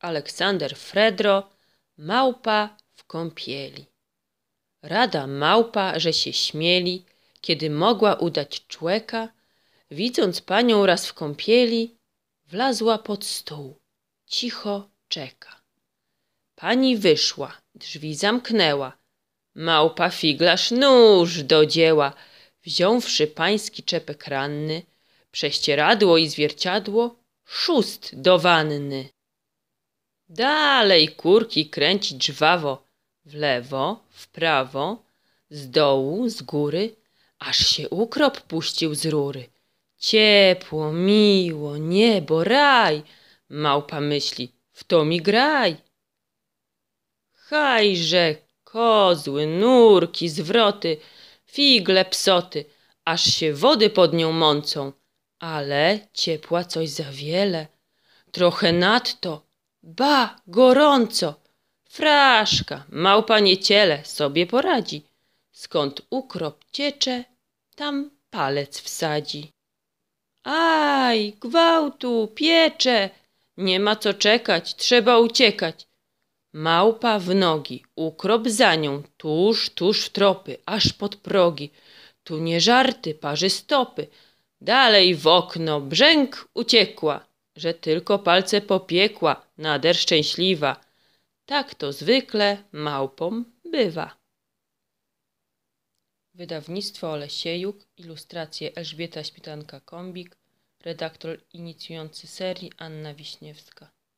Aleksander Fredro Małpa w kąpieli. Rada małpa, że się śmieli, kiedy mogła udać człeka, widząc panią raz w kąpieli, wlazła pod stół, cicho czeka. Pani wyszła, drzwi zamknęła, małpa figlarz nóż do dzieła, wziąwszy pański czepek ranny, prześcieradło i zwierciadło, szóst do wanny. Dalej kurki kręcić żwawo w lewo, w prawo, z dołu, z góry, aż się ukrop puścił z rury. Ciepło, miło, niebo, raj, małpa myśli, w to mi graj. Hajże, kozły, nurki, zwroty, figle, psoty, aż się wody pod nią mącą, ale ciepła coś za wiele, trochę nadto Ba, gorąco! Fraszka, małpa nie ciele sobie poradzi. Skąd ukrop ciecze, tam palec wsadzi. Aj, gwałtu, piecze! Nie ma co czekać, trzeba uciekać. Małpa w nogi, ukrop za nią, tuż, tuż w tropy, aż pod progi. Tu nie żarty, parzy stopy. Dalej w okno, brzęk uciekła że tylko palce popiekła, nader szczęśliwa. Tak to zwykle małpom bywa. Wydawnictwo Olesiejuk, ilustracje Elżbieta Śmietanka-Kombik, redaktor inicjujący serii Anna Wiśniewska.